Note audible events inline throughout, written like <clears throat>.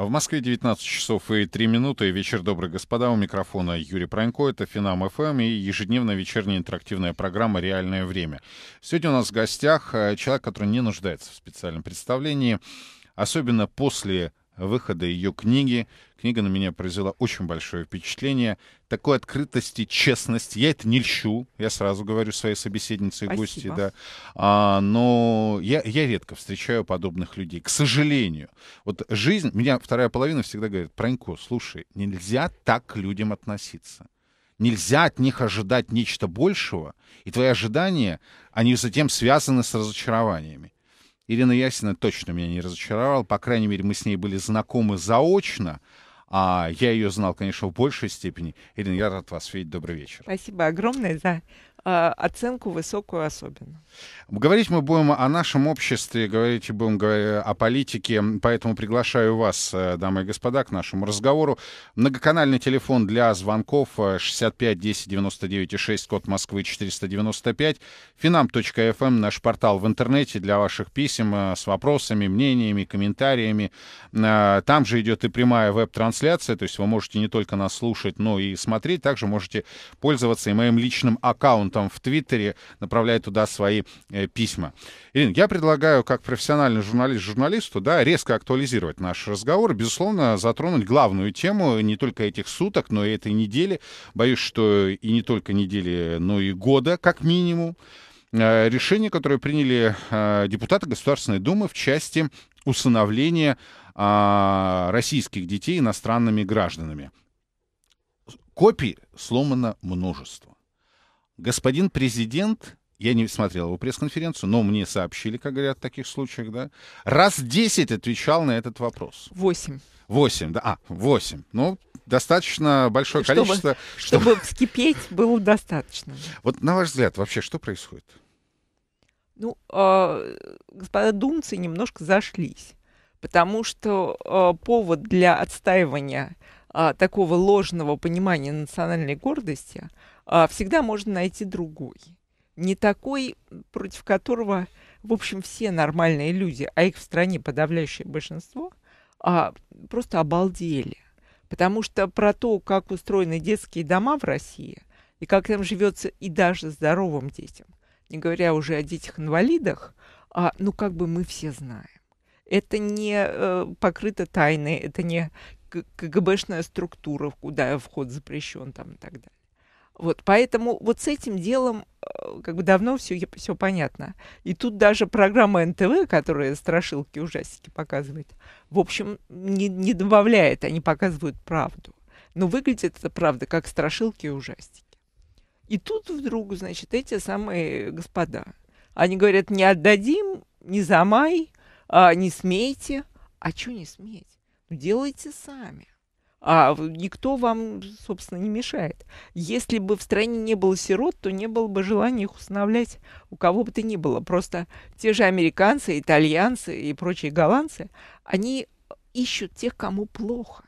В Москве 19 часов и 3 минуты. Вечер, добрый, господа. У микрофона Юрий Пронько. Это Финам ФМ эм» и ежедневная вечерняя интерактивная программа «Реальное время». Сегодня у нас в гостях э, человек, который не нуждается в специальном представлении, особенно после выхода ее книги. Книга на меня произвела очень большое впечатление. Такой открытости, честности. Я это не льщу, я сразу говорю своей собеседнице и гости, да. А, но я, я редко встречаю подобных людей, к сожалению. Вот жизнь, меня вторая половина всегда говорит, Пронько, слушай, нельзя так к людям относиться. Нельзя от них ожидать нечто большего, и твои ожидания, они затем связаны с разочарованиями. Ирина Ясина точно меня не разочаровала. По крайней мере, мы с ней были знакомы заочно. А я ее знал, конечно, в большей степени. Ирина, я рад вас видеть. Добрый вечер. Спасибо огромное за Э, оценку высокую особенно. Говорить мы будем о нашем обществе, говорить будем о политике, поэтому приглашаю вас, э, дамы и господа, к нашему разговору. Многоканальный телефон для звонков 65 10 99 6, код Москвы 495, finam.fm, эм, наш портал в интернете для ваших писем э, с вопросами, мнениями, комментариями. Там же идет и прямая веб-трансляция, то есть вы можете не только нас слушать, но и смотреть, также можете пользоваться и моим личным аккаунтом там в Твиттере направляет туда свои э, письма. Ирина, я предлагаю, как профессиональный журналист журналисту, да, резко актуализировать наш разговор, безусловно, затронуть главную тему не только этих суток, но и этой недели. Боюсь, что и не только недели, но и года, как минимум. Э, решение, которое приняли э, депутаты Государственной Думы в части усыновления э, российских детей иностранными гражданами. Копий сломано множество господин президент, я не смотрел его пресс-конференцию, но мне сообщили, как говорят в таких случаях, да, раз 10 отвечал на этот вопрос. 8. 8, да, а, 8. Ну, достаточно большое чтобы, количество. <laughs> Чтобы... вскипеть было достаточно. Вот на ваш взгляд, вообще что происходит? Ну, э, господа думцы немножко зашлись, потому что э, повод для отстаивания э, такого ложного понимания национальной гордости всегда можно найти другой. Не такой, против которого, в общем, все нормальные люди, а их в стране подавляющее большинство, а просто обалдели. Потому что про то, как устроены детские дома в России и как там живется и даже здоровым детям, не говоря уже о детях-инвалидах, а, ну как бы мы все знаем. Это не э, покрыто тайной, это не КГБшная структура, куда вход запрещен там и так далее. Вот, поэтому вот с этим делом э, как бы давно все, все понятно. И тут даже программа НТВ, которая страшилки, ужастики показывает, в общем, не, не добавляет, они показывают правду. Но выглядит это правда как страшилки и ужастики. И тут вдруг, значит, эти самые господа. Они говорят, не отдадим, не замай, а, не смейте. А что не сметь? Ну, делайте сами а никто вам, собственно, не мешает. Если бы в стране не было сирот, то не было бы желания их усыновлять. у кого бы то ни было. Просто те же американцы, итальянцы и прочие голландцы, они ищут тех, кому плохо.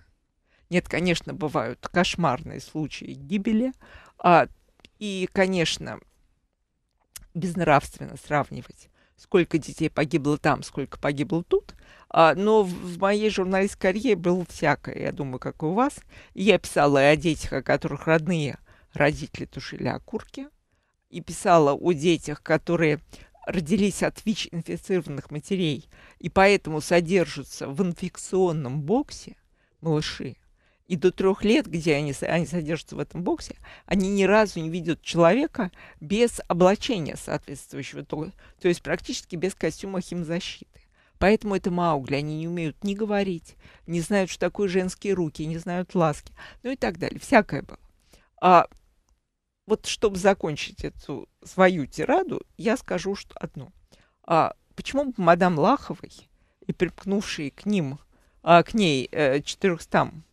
Нет, конечно, бывают кошмарные случаи гибели. А, и, конечно, безнравственно сравнивать сколько детей погибло там, сколько погибло тут. А, но в моей журналистской карьере было всякое, я думаю, как и у вас. Я писала и о детях, о которых родные родители тушили окурки, и писала о детях, которые родились от ВИЧ-инфицированных матерей и поэтому содержатся в инфекционном боксе малыши, и до трех лет, где они, они содержатся в этом боксе, они ни разу не видят человека без облачения соответствующего, то, то есть практически без костюма химзащиты. Поэтому это Маугли. Они не умеют ни говорить, не знают, что такое женские руки, не знают ласки, ну и так далее. Всякое было. А вот чтобы закончить эту свою тираду, я скажу что одно. А почему мадам Лаховой и припкнувшие к ним, а, к ней э, четырехстам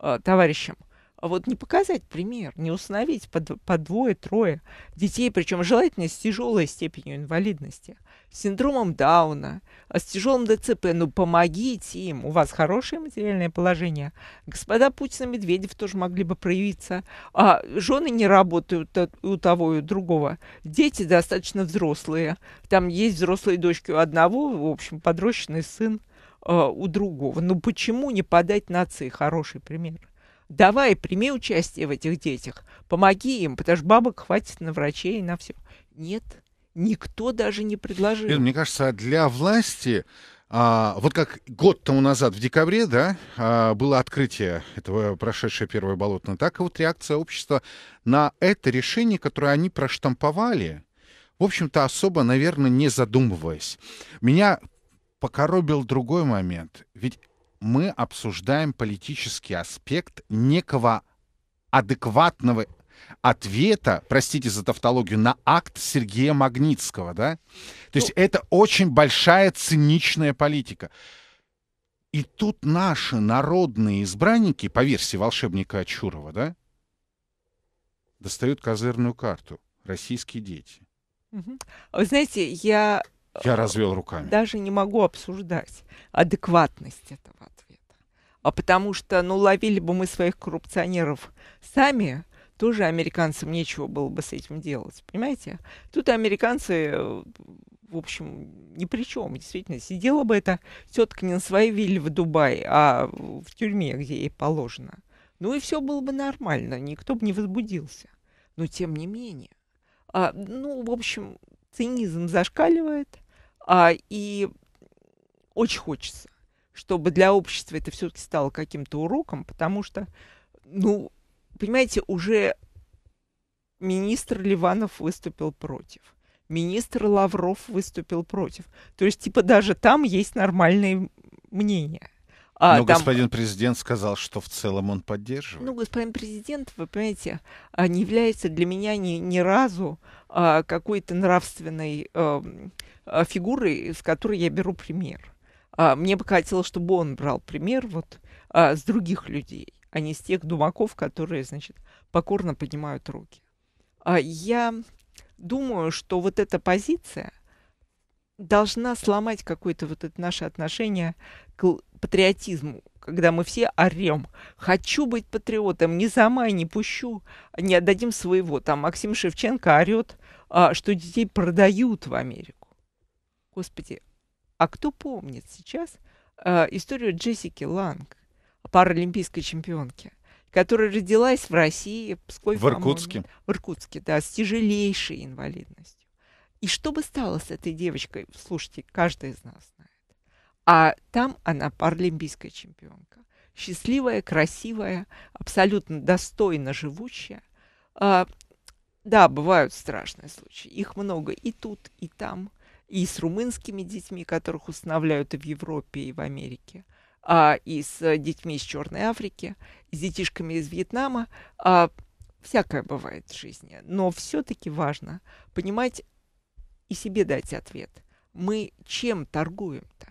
Э, товарищам. А вот не показать пример, не установить по, по двое-трое детей, причем желательно с тяжелой степенью инвалидности, с синдромом Дауна, э, с тяжелым ДЦП. Ну, помогите им, у вас хорошее материальное положение. Господа Путин и Медведев тоже могли бы проявиться. А жены не работают у того и у другого. Дети достаточно взрослые. Там есть взрослые дочки у одного, в общем, подрощенный сын. Э, у другого. Ну почему не подать нации хороший пример? Давай, прими участие в этих детях, помоги им, потому что бабок хватит на врачей и на все. Нет, никто даже не предложил. мне кажется, для власти а, вот как год тому назад, в декабре, да, а, было открытие этого прошедшего первое болотное, так и вот реакция общества на это решение, которое они проштамповали, в общем-то, особо, наверное, не задумываясь. Меня покоробил другой момент. Ведь мы обсуждаем политический аспект некого адекватного ответа, простите за тавтологию, на акт Сергея Магнитского, да? То есть ну, это очень большая циничная политика. И тут наши народные избранники, по версии волшебника Ачурова, да, достают козырную карту. Российские дети. А вы знаете, я я развел руками. Даже не могу обсуждать адекватность этого ответа. А потому что, ну, ловили бы мы своих коррупционеров сами, тоже американцам нечего было бы с этим делать, понимаете? Тут американцы, в общем, ни при чем. Действительно, сидела бы эта тетка не на своей вилле в Дубае, а в тюрьме, где ей положено. Ну и все было бы нормально, никто бы не возбудился. Но тем не менее. А, ну, в общем, цинизм зашкаливает, а, и очень хочется, чтобы для общества это все-таки стало каким-то уроком, потому что, ну, понимаете, уже министр Ливанов выступил против. Министр Лавров выступил против. То есть, типа, даже там есть нормальные мнения. А, Но там... господин президент сказал, что в целом он поддерживает. Ну, господин президент, вы понимаете, а, не является для меня ни, ни разу а, какой-то нравственной эм, а, фигурой, с которой я беру пример. А, мне бы хотелось, чтобы он брал пример вот а, с других людей, а не с тех думаков, которые, значит, покорно поднимают руки. А, я думаю, что вот эта позиция должна сломать какое-то вот это наше отношение к патриотизму, когда мы все орем. Хочу быть патриотом, не за май не пущу, не отдадим своего. Там Максим Шевченко орет, а, что детей продают в Америку. Господи, а кто помнит сейчас а, историю Джессики Ланг, паралимпийской чемпионки? которая родилась в России, Пскове, в Иркутске. В Иркутске, да, с тяжелейшей инвалидностью. И что бы стало с этой девочкой, слушайте, каждый из нас. А там она паралимпийская чемпионка. Счастливая, красивая, абсолютно достойно живущая. А, да, бывают страшные случаи. Их много и тут, и там. И с румынскими детьми, которых устанавливают и в Европе, и в Америке. А, и с детьми из Черной Африки, и с детишками из Вьетнама. А, всякое бывает в жизни. Но все-таки важно понимать и себе дать ответ. Мы чем торгуем-то?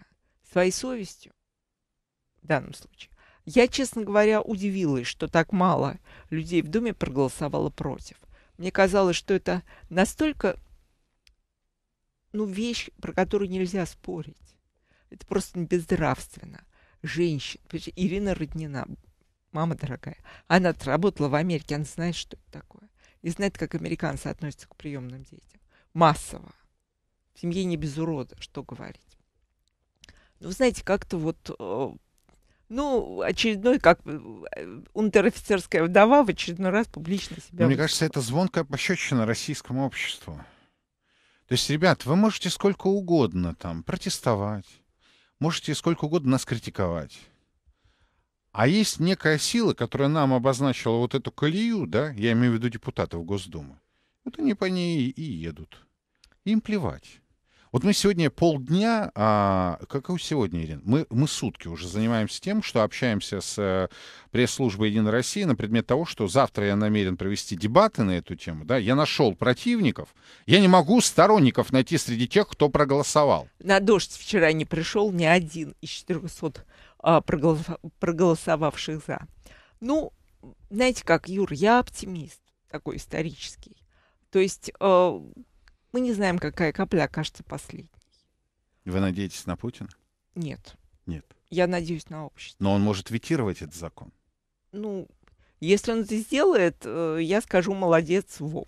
своей совестью в данном случае. Я, честно говоря, удивилась, что так мало людей в Думе проголосовало против. Мне казалось, что это настолько ну, вещь, про которую нельзя спорить. Это просто бездравственно. Женщина, Ирина Роднина, мама дорогая, она работала в Америке, она знает, что это такое. И знает, как американцы относятся к приемным детям. Массово. В семье не без урода, что говорить. Вы знаете, как-то вот э, ну, очередной, как э, унтер-офицерская вдова в очередной раз публично себя... Ну, мне кажется, это звонкая пощечина российскому обществу. То есть, ребят, вы можете сколько угодно там протестовать, можете сколько угодно нас критиковать. А есть некая сила, которая нам обозначила вот эту колею, да, я имею в виду депутатов Госдумы. Вот они по ней и едут. Им плевать. Вот мы сегодня полдня, а, как и сегодня, Ирина, мы, мы сутки уже занимаемся тем, что общаемся с э, пресс-службой «Единой России» на предмет того, что завтра я намерен провести дебаты на эту тему. Да? Я нашел противников, я не могу сторонников найти среди тех, кто проголосовал. На дождь вчера не пришел ни один из 400 а, проголос... проголосовавших «за». Ну, знаете как, Юр, я оптимист такой исторический. То есть э, мы не знаем, какая капля окажется последней. Вы надеетесь на Путина? Нет. Нет. Я надеюсь на общество. Но он может ветировать этот закон. Ну, если он это сделает, э, я скажу молодец, Вова.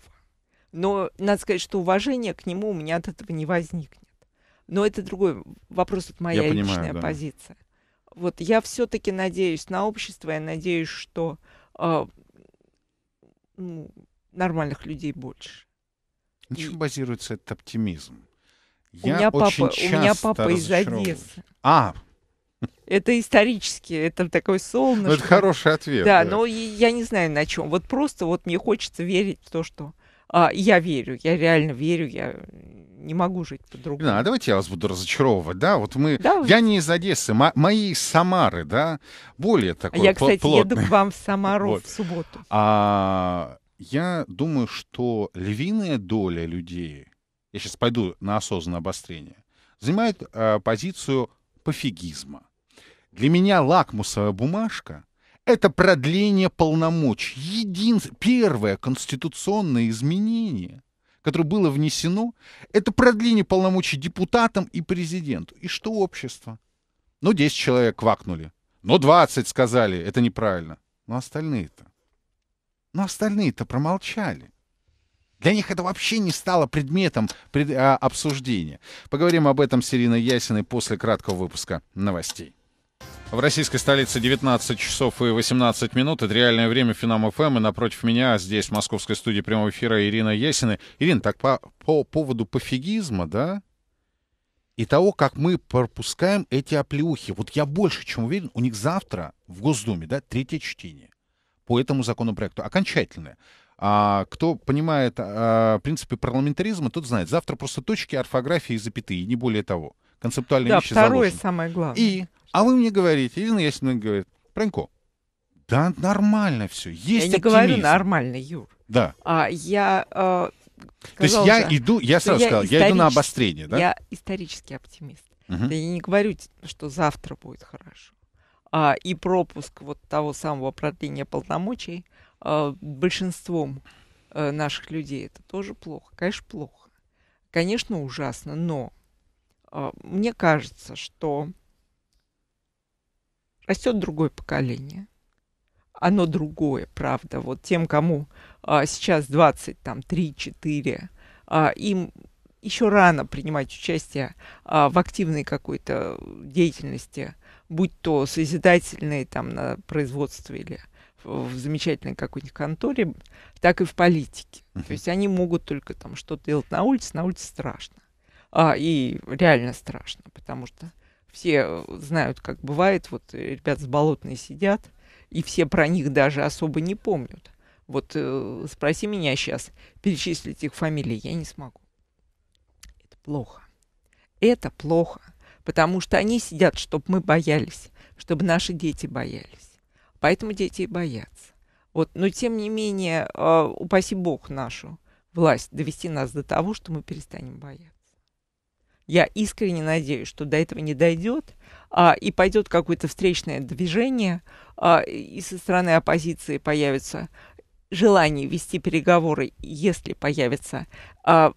Но надо сказать, что уважение к нему у меня от этого не возникнет. Но это другой вопрос, это моя я личная понимаю, да. позиция. Вот я все-таки надеюсь на общество, я надеюсь, что э, ну, нормальных людей больше. На чем базируется этот оптимизм? Я у меня очень папа, часто у меня папа из Одессы. А, это исторически, это такой солнышко. Ну, это хороший ответ. Да, да, но я не знаю на чем. Вот просто вот мне хочется верить в то, что а, я верю, я реально верю, я не могу жить по-другому. Да, давайте я вас буду разочаровывать, да? Вот мы, Давайте. я не из Одессы, мо- мои из Самары, да, более а такой. А я, кстати, плотный. еду к вам в Самару <laughs> вот. в субботу. А я думаю, что львиная доля людей, я сейчас пойду на осознанное обострение, занимает э, позицию пофигизма. Для меня лакмусовая бумажка — это продление полномочий. Един... Первое конституционное изменение, которое было внесено, это продление полномочий депутатам и президенту. И что общество? Ну, 10 человек квакнули. Ну, 20 сказали, это неправильно. Но остальные-то. Но остальные-то промолчали. Для них это вообще не стало предметом пред, а, обсуждения. Поговорим об этом с Ириной Ясиной после краткого выпуска новостей. В российской столице 19 часов и 18 минут. Это реальное время Финам ФМ. Эм. И напротив меня а здесь, в московской студии прямого эфира, Ирина Ясина. Ирина, так по, по поводу пофигизма, да? И того, как мы пропускаем эти оплеухи. Вот я больше чем уверен, у них завтра в Госдуме, да, третье чтение по этому законопроекту. Окончательное. А кто понимает а, принципы парламентаризма, тот знает. Завтра просто точки, орфографии и запятые, не более того. Концептуальные да, вещи второе заложены. самое главное. И, а вы мне говорите, Ирина Ясина говорит, Пронько, да нормально все, есть Я оптимизм. не говорю нормально, Юр. Да. А, я а, То есть я иду, я сразу я сказал, я иду на обострение, да? Я исторический оптимист. Угу. Да я не говорю, что завтра будет хорошо а, и пропуск вот того самого продления полномочий а, большинством а, наших людей, это тоже плохо. Конечно, плохо. Конечно, ужасно, но а, мне кажется, что растет другое поколение. Оно другое, правда. Вот тем, кому а, сейчас 20, там, 3, 4, а, им еще рано принимать участие а, в активной какой-то э, деятельности будь то созидательные там на производстве или в замечательной какой-нибудь конторе, так и в политике. Uh-huh. То есть они могут только там что-то делать на улице, на улице страшно. А, и реально страшно, потому что все э, знают, как бывает, вот э, ребят с болотной сидят, и все про них даже особо не помнят. Вот э, спроси меня сейчас, перечислить их фамилии я не смогу. Это плохо. Это плохо потому что они сидят, чтобы мы боялись, чтобы наши дети боялись. Поэтому дети и боятся. Вот, но тем не менее, а, упаси Бог нашу власть довести нас до того, что мы перестанем бояться. Я искренне надеюсь, что до этого не дойдет, а, и пойдет какое-то встречное движение, а, и со стороны оппозиции появится желание вести переговоры, если появится а,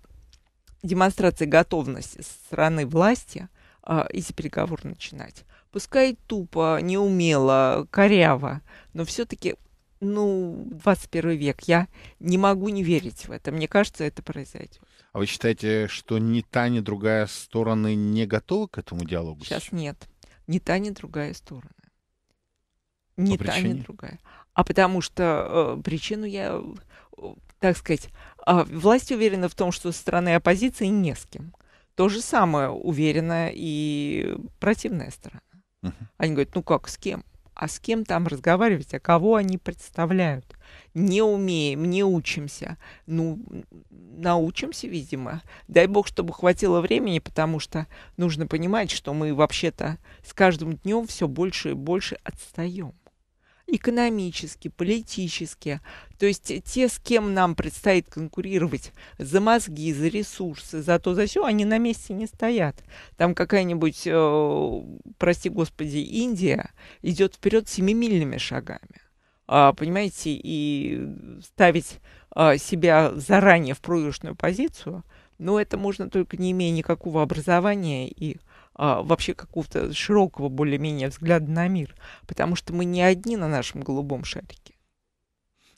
демонстрация готовности со стороны власти, эти а, переговоры начинать. Пускай тупо, неумело, коряво, но все-таки ну, 21 век. Я не могу не верить в это. Мне кажется, это произойдет. А вы считаете, что ни та, ни другая стороны не готовы к этому диалогу? Сейчас нет. Ни та, ни другая сторона. Ни По та, причине? ни другая. А потому что э, причину я, э, так сказать, э, власть уверена в том, что со стороны оппозиции не с кем. То же самое уверенная и противная сторона. Угу. Они говорят, ну как, с кем? А с кем там разговаривать? А кого они представляют? Не умеем, не учимся. Ну, научимся, видимо. Дай бог, чтобы хватило времени, потому что нужно понимать, что мы вообще-то с каждым днем все больше и больше отстаем экономически, политически. То есть те, с кем нам предстоит конкурировать за мозги, за ресурсы, за то, за все, они на месте не стоят. Там какая-нибудь, э, прости господи, Индия идет вперед семимильными шагами. Э, понимаете, и ставить э, себя заранее в проигрышную позицию, но ну, это можно только не имея никакого образования и а, вообще какого-то широкого более-менее взгляда на мир, потому что мы не одни на нашем голубом шарике.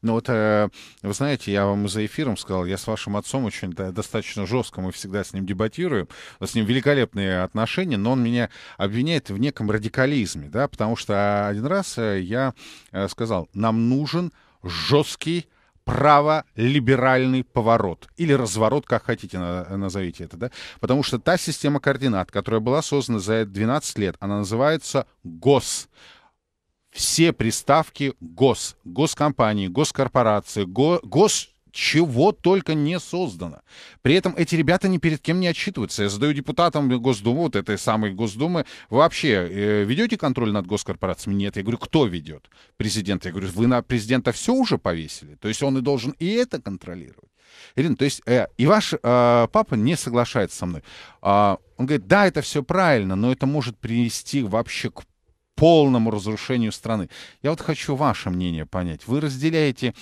Ну вот, э, вы знаете, я вам за эфиром сказал, я с вашим отцом очень да, достаточно жестко, мы всегда с ним дебатируем, с ним великолепные отношения, но он меня обвиняет в неком радикализме, да, потому что один раз э, я э, сказал, нам нужен жесткий праволиберальный поворот или разворот, как хотите назовите это, да? Потому что та система координат, которая была создана за 12 лет, она называется ГОС все приставки гос, госкомпании, госкорпорации, го, гос чего только не создано. При этом эти ребята ни перед кем не отчитываются. Я задаю депутатам Госдумы, вот этой самой Госдумы, вообще, э, ведете контроль над госкорпорациями? Нет. Я говорю, кто ведет? Президент. Я говорю, вы на президента все уже повесили? То есть он и должен и это контролировать? Ирина, то есть э, и ваш э, папа не соглашается со мной. Э, он говорит, да, это все правильно, но это может привести вообще к полному разрушению страны. Я вот хочу ваше мнение понять. Вы разделяете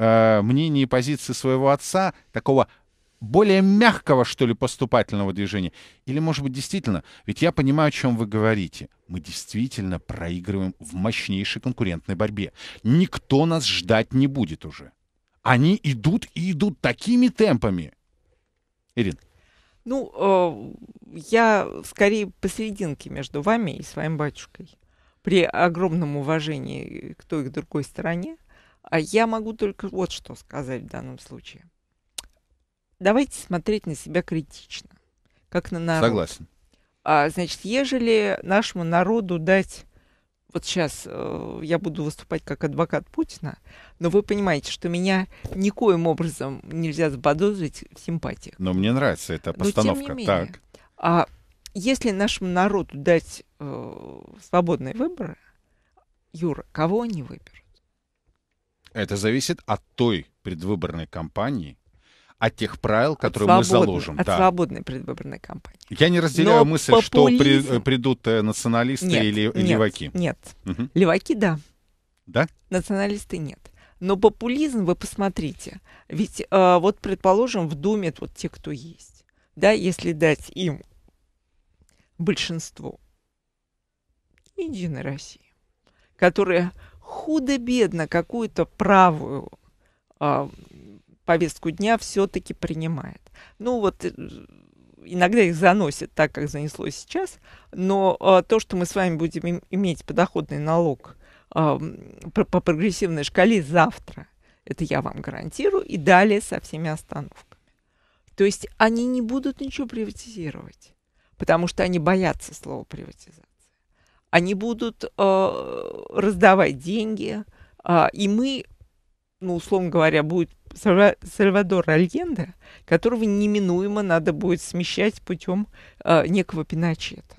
э, мнение и позиции своего отца, такого более мягкого, что ли, поступательного движения? Или, может быть, действительно, ведь я понимаю, о чем вы говорите. Мы действительно проигрываем в мощнейшей конкурентной борьбе. Никто нас ждать не будет уже. Они идут и идут такими темпами. Ирина. Ну, э, я скорее посерединке между вами и своим батюшкой. При огромном уважении к той и к другой стороне. А я могу только вот что сказать в данном случае. Давайте смотреть на себя критично, как на народ. Согласен. А, значит, ежели нашему народу дать вот сейчас э, я буду выступать как адвокат Путина, но вы понимаете, что меня никоим образом нельзя заподозрить в симпатии. Но мне нравится эта постановка. Но, тем не менее, так. А если нашему народу дать э, свободные выборы, Юра, кого они выберут? Это зависит от той предвыборной кампании, от тех правил, которые свободной, мы заложим. От да. свободной предвыборной кампании. Я не разделяю Но мысль, популизм... что при, э, придут э, националисты нет, или нет, леваки. Нет. Угу. Леваки, да. Да? Националисты нет. Но популизм, вы посмотрите, ведь э, вот, предположим, в Думе вот те, кто есть, да, если дать им большинство Единой России, которые худо-бедно какую-то правую э, повестку дня все-таки принимает. Ну вот э, иногда их заносит так, как занесло сейчас, но э, то, что мы с вами будем иметь подоходный налог э, а, по, по прогрессивной шкале завтра, это я вам гарантирую, и далее со всеми остановками. То есть они не будут ничего приватизировать, потому что они боятся слова приватизация они будут э, раздавать деньги, э, и мы, ну, условно говоря, будет Сальвадор Альенде, которого неминуемо надо будет смещать путем э, некого Пиночета.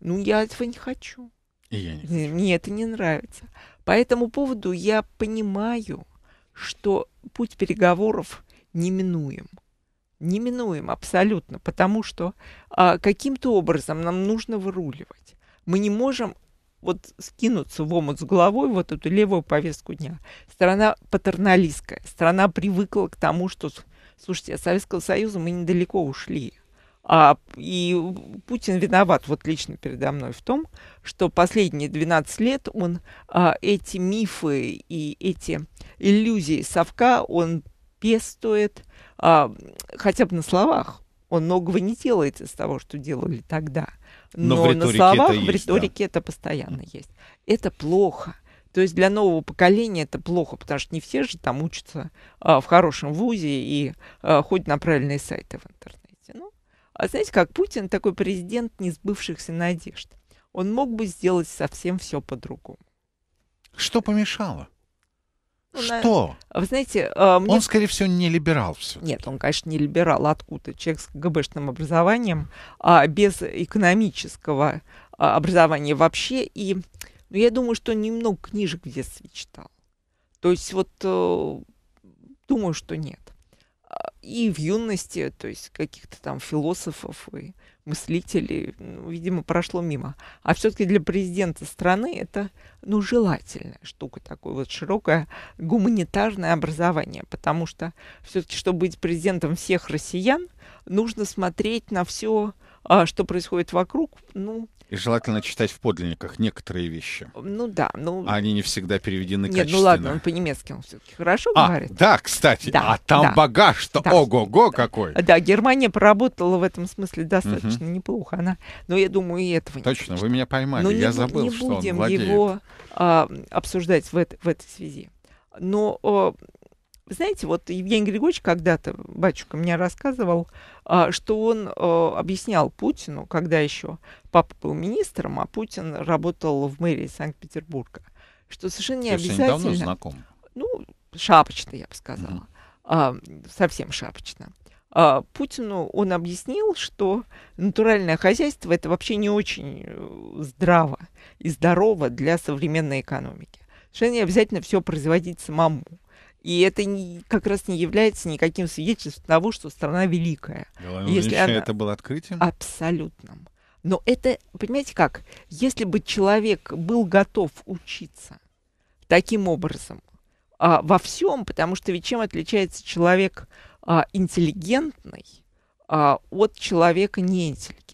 Ну, я этого не хочу. И я не хочу. Мне это не нравится. По этому поводу я понимаю, что путь переговоров неминуем. Неминуем абсолютно, потому что а, каким-то образом нам нужно выруливать. Мы не можем вот скинуться в омут с головой вот эту левую повестку дня. Страна патерналистская, страна привыкла к тому, что, слушайте, от Советского Союза мы недалеко ушли. А, и Путин виноват вот лично передо мной в том, что последние 12 лет он а, эти мифы и эти иллюзии совка он пестует а, хотя бы на словах. Он многого не делает из того, что делали тогда но, но в на словах это в риторике да. это постоянно есть. Это плохо. То есть для нового поколения это плохо, потому что не все же там учатся а, в хорошем вузе и а, ходят на правильные сайты в интернете. Ну, а знаете, как Путин такой президент не несбывшихся надежд. Он мог бы сделать совсем все по-другому. Что помешало? Ну, что? Вы знаете, а, мне... он, скорее всего, не либерал. все Нет, он, конечно, не либерал. Откуда? Человек с ГБшным образованием, а без экономического а, образования вообще. И ну, я думаю, что немного книжек в детстве читал. То есть вот э, думаю, что нет. А, и в юности, то есть каких-то там философов и мыслители, ну, видимо, прошло мимо. А все-таки для президента страны это ну, желательная штука, такое вот широкое гуманитарное образование, потому что все-таки, чтобы быть президентом всех россиян, нужно смотреть на все а, что происходит вокруг, ну... И желательно читать в подлинниках некоторые вещи. Ну да, ну... Они не всегда переведены Нет, ну ладно, он по-немецки он все-таки хорошо а, говорит. да, кстати, да, а там да, багаж-то да, ого-го да, какой. Да, Германия поработала в этом смысле достаточно угу. неплохо. Она, но я думаю, и этого Точно, не вы меня поймали, но ну, я не, забыл, не что он владеет. Не будем его а, обсуждать в, это, в этой связи. Но вы знаете, вот Евгений Григорьевич когда-то, батюшка мне рассказывал, а, что он э, объяснял Путину, когда еще папа был министром, а Путин работал в мэрии Санкт-Петербурга, что совершенно не обязательно... Давно знаком. Ну, шапочно, я бы сказала. Mm. Совсем шапочно. А, Путину он объяснил, что натуральное хозяйство это вообще не очень э, здраво и здорово для современной экономики. Совершенно не обязательно все производить самому. И это не, как раз не является никаким свидетельством того, что страна великая. Головное ну, Если она... это было открытием? Абсолютным. Но это, понимаете как, если бы человек был готов учиться таким образом а, во всем, потому что ведь чем отличается человек а, интеллигентный а, от человека неинтеллигентного?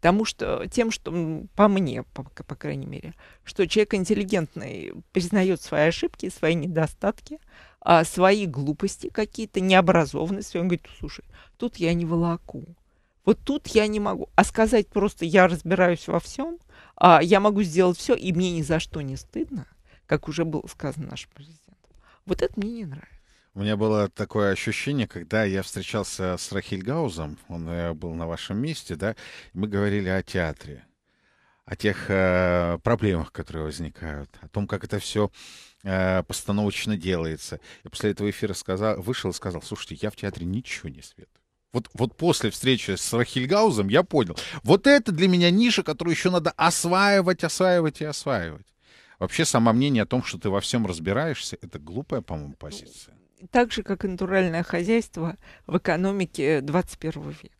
Потому что тем, что по мне, по, по крайней мере, что человек интеллигентный признает свои ошибки, свои недостатки, а свои глупости какие-то, необразованности. Он говорит, слушай, тут я не волоку. Вот тут я не могу. А сказать просто я разбираюсь во всем, а я могу сделать все, и мне ни за что не стыдно, как уже было сказано нашим президентом. Вот это мне не нравится. У меня было такое ощущение, когда я встречался с Рахиль Гаузом, он э, был на вашем месте, да, мы говорили о театре, о тех э, проблемах, которые возникают, о том, как это все э, постановочно делается. И после этого эфира сказал, вышел и сказал, слушайте, я в театре ничего не свет". Вот, вот после встречи с Рахильгаузом я понял. Вот это для меня ниша, которую еще надо осваивать, осваивать и осваивать. Вообще, само мнение о том, что ты во всем разбираешься, это глупая, по-моему, ну, позиция так же, как и натуральное хозяйство в экономике 21 э, века.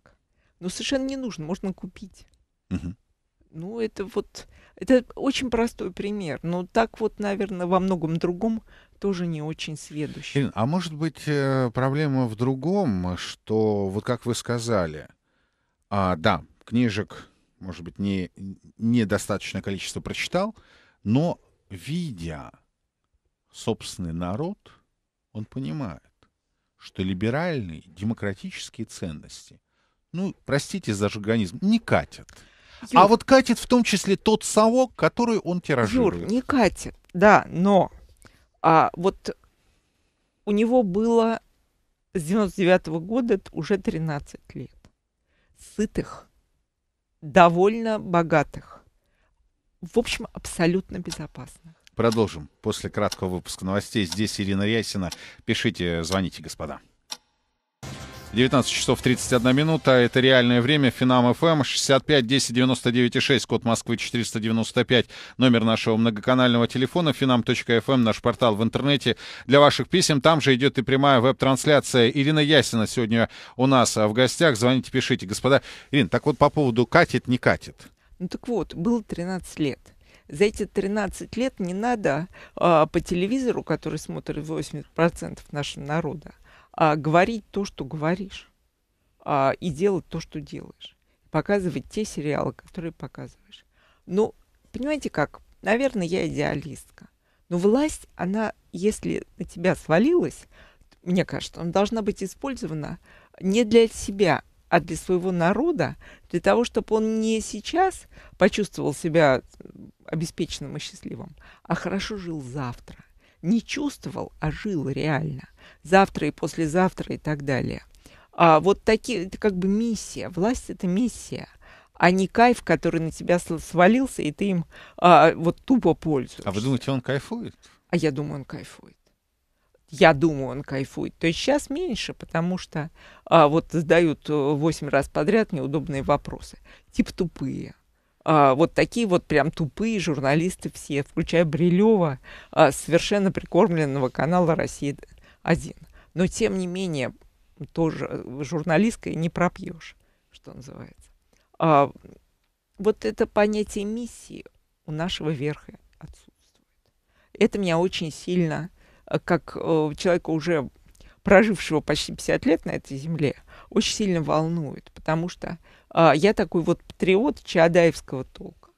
Но ну, совершенно не нужно, можно купить. Угу. Ну, это вот, это очень простой пример. Но так вот, наверное, во многом другом тоже не очень сведущий. А может быть, э, проблема в другом, что, вот как вы сказали, а, да, книжек, может быть, не, недостаточное количество прочитал, но видя собственный народ — он понимает, что либеральные, демократические ценности, ну, простите за жиганизм, не катят. А Юр, а вот катит в том числе тот совок, который он тиражирует. Юр, не катит, да, но а, вот у него было с 99 -го года уже 13 лет. Сытых, довольно богатых, в общем, абсолютно безопасных. Продолжим после краткого выпуска новостей. Здесь Ирина Рясина. Пишите, звоните, господа. 19 часов 31 минута. Это реальное время. Финам ФМ 65 10 99 6. Код Москвы 495. Номер нашего многоканального телефона Финам.фм. Эм. Наш портал в интернете для ваших писем. Там же идет и прямая веб-трансляция. Ирина Ясина сегодня у нас а, в гостях. Звоните, пишите, господа. Ирин, так вот по поводу катит, не катит. Ну так вот, было 13 лет за эти 13 лет не надо а, по телевизору, который смотрит 80% нашего народа, а, говорить то, что говоришь, а, и делать то, что делаешь. Показывать те сериалы, которые показываешь. Ну, понимаете как? Наверное, я идеалистка. Но власть, она, если на тебя свалилась, мне кажется, она должна быть использована не для себя, а для своего народа, для того, чтобы он не сейчас почувствовал себя обеспеченным и счастливым, а хорошо жил завтра. Не чувствовал, а жил реально. Завтра и послезавтра и так далее. А вот такие, это как бы миссия. Власть – это миссия а не кайф, который на тебя свалился, и ты им а, вот тупо пользуешься. А вы думаете, он кайфует? А я думаю, он кайфует я думаю, он кайфует. То есть сейчас меньше, потому что а, вот задают 8 э, раз подряд неудобные вопросы. Типа тупые. А, вот такие вот прям тупые журналисты все, включая Брилева, а, совершенно прикормленного канала «Россия-1». Но, тем не менее, тоже э, журналисткой не пропьешь, что называется. А, вот это понятие миссии у нашего верха отсутствует. Это меня очень сильно как э, человека уже прожившего почти 50 лет на этой земле, очень сильно волнует, потому что а, я такой вот патриот чадаевского толка.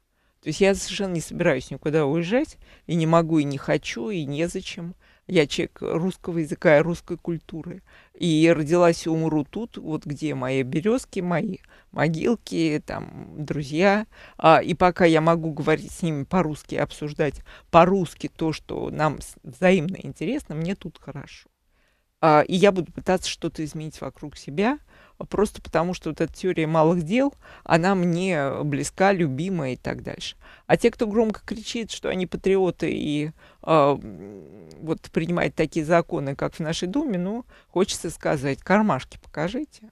То есть я совершенно не собираюсь никуда уезжать, и не могу, и не хочу, и незачем. зачем я человек русского языка и русской культуры. И родилась и умру тут, вот где мои березки, мои могилки, там, друзья. А, и пока я могу говорить с ними по-русски, обсуждать по-русски то, что нам взаимно интересно, мне тут хорошо. А, и я буду пытаться что-то изменить вокруг себя – просто потому что вот эта теория малых дел, она мне близка, любима и так дальше. А те, кто громко кричит, что они патриоты и э, вот принимают такие законы, как в нашей Думе, ну, хочется сказать, кармашки покажите.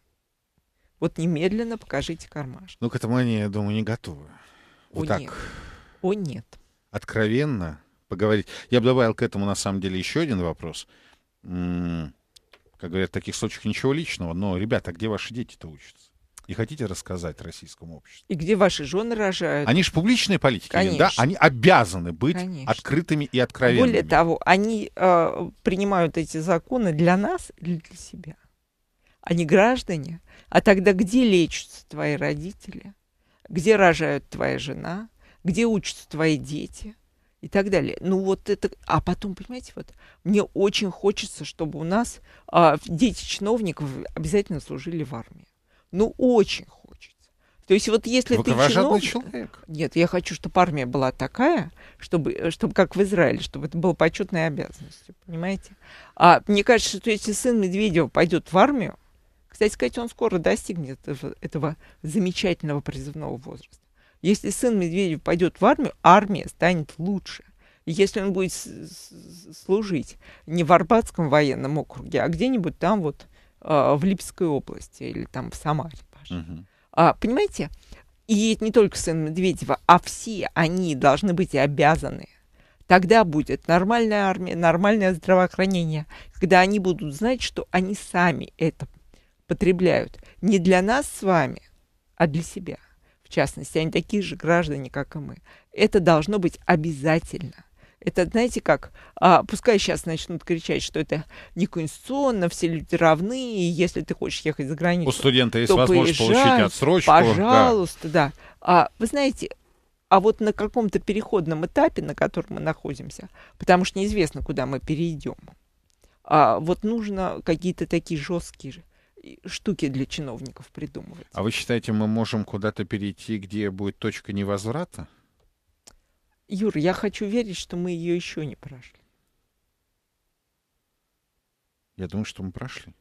Вот немедленно покажите кармашки. Ну, к этому они, я думаю, не готовы. Вот О, так. Нет. О, нет. Откровенно поговорить. Я бы добавил к этому, на самом деле, еще один вопрос. М -м как говорят, в таких случаях ничего личного, но, ребята, а где ваши дети-то учатся? И хотите рассказать российскому обществу? И где ваши жены рожают? Они же публичные политики, Конечно. да? Они обязаны быть Конечно. открытыми и откровенными. Более того, они э, принимают эти законы для нас или для себя. Они граждане. А тогда где лечатся твои родители? Где рожают твоя жена? Где учатся твои дети? и так далее. Ну вот это, а потом, понимаете, вот мне очень хочется, чтобы у нас а, дети чиновников обязательно служили в армии. Ну очень хочется. То есть вот если вот ты чиновник... человек. Нет, я хочу, чтобы армия была такая, чтобы, э, чтобы как в Израиле, чтобы это было почетной обязанностью, понимаете? А мне кажется, что если сын Медведева пойдет в армию, кстати сказать, он скоро достигнет этого, этого замечательного призывного возраста. Если сын Медведев пойдет в армию, армия станет лучше. Если он будет служить не в Арбатском военном округе, а где-нибудь там вот а, в Липской области или там в Самаре. Угу. А, понимаете? И не только сын Медведева, а все они должны быть обязаны. Тогда будет нормальная армия, нормальное здравоохранение, когда они будут знать, что они сами это потребляют. Не для нас с вами, а для себя в частности, они такие же граждане, как и мы. Это должно быть обязательно. Это, знаете, как, а, пускай сейчас начнут кричать, что это не неконституционно, все люди равны, и если ты хочешь ехать за границу, У студента есть то возможность поезжай, получить отсрочку. Пожалуйста, да. да. А, вы знаете, а вот на каком-то переходном этапе, на котором мы находимся, потому что неизвестно, куда мы перейдем, а, вот нужно какие-то такие жесткие штуки для чиновников придумывать. А вы считаете, мы можем куда-то перейти, где будет точка невозврата? Юр, я хочу верить, что мы ее еще не прошли. Я думаю, что мы прошли.